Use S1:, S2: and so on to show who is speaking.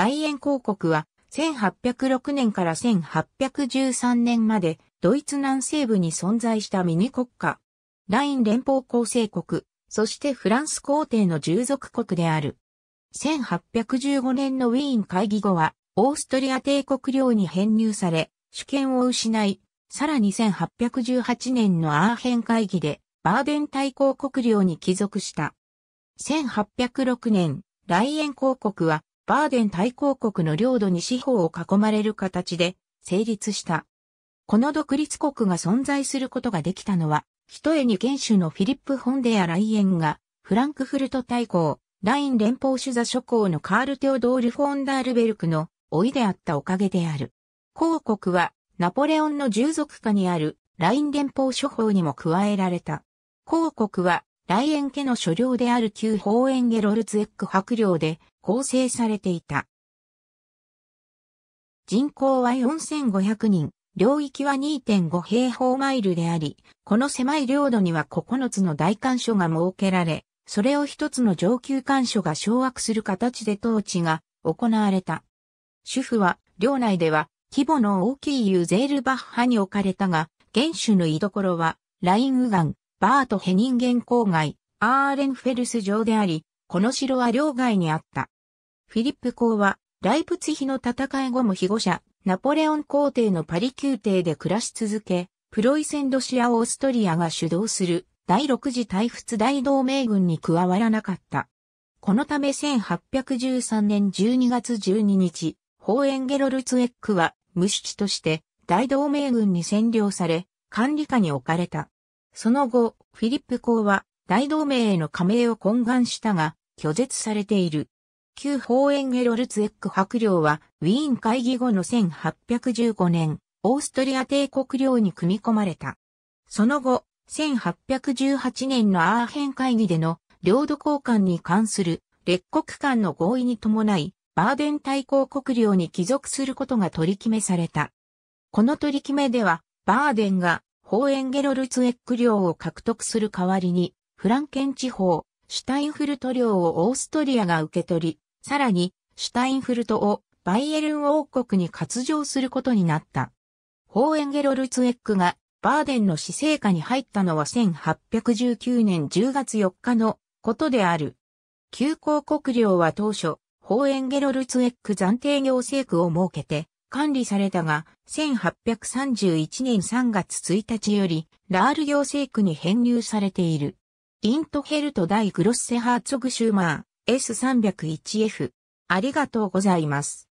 S1: 大円公国は1806年から1813年までドイツ南西部に存在したミニ国家。ライン連邦構成国、そしてフランス皇帝の従属国である。1815年のウィーン会議後は、オーストリア帝国領に編入され、主権を失い、さらに1818年のアーヘン会議で、バーデン大公国領に帰属した。1806年、ライエン公国はバーデン大公国の領土に四方を囲まれる形で成立した。この独立国が存在することができたのは、ひとえに元首のフィリップ・ホンデア・ライエンが、フランクフルト大公、ライン連邦主座諸侯のカール・テオドール・フォンダールベルクの老いであったおかげである。公国は、ナポレオンの従属下にあるライン連邦諸法にも加えられた。公国は、来園家の所領である旧法園ゲロルツエック伯領で構成されていた。人口は4500人、領域は2.5平方マイルであり、この狭い領土には9つの大干所が設けられ、それを一つの上級干所が掌握する形で統治が行われた。主婦は、領内では規模の大きいユーゼールバッハに置かれたが、元首の居所は、ラインウガン、バートヘニンゲン郊外、アーレンフェルス城であり、この城は両外にあった。フィリップ公は、ライプツヒの戦い後も被護者、ナポレオン皇帝のパリ宮廷で暮らし続け、プロイセンロシア・オーストリアが主導する第6次大仏大同盟軍に加わらなかった。このため1813年12月12日、ホーエンゲロルツエックは無視地として大同盟軍に占領され、管理下に置かれた。その後、フィリップ公は大同盟への加盟を懇願したが、拒絶されている。旧法園エゲロルツエック伯領は、ウィーン会議後の1815年、オーストリア帝国領に組み込まれた。その後、1818年のアーヘン会議での領土交換に関する列国間の合意に伴い、バーデン大公国領に帰属することが取り決めされた。この取り決めでは、バーデンがホーエンゲロルツエック領を獲得する代わりに、フランケン地方、シュタインフルト領をオーストリアが受け取り、さらに、シュタインフルトをバイエルン王国に割譲することになった。ホーエンゲロルツエックがバーデンの死生下に入ったのは1819年10月4日のことである。旧公国領は当初、ホーエンゲロルツエック暫定行政区を設けて、管理されたが、1831年3月1日より、ラール行政区に編入されている。イントヘルト大グロッセハーツォグシューマー S301F。ありがとうございます。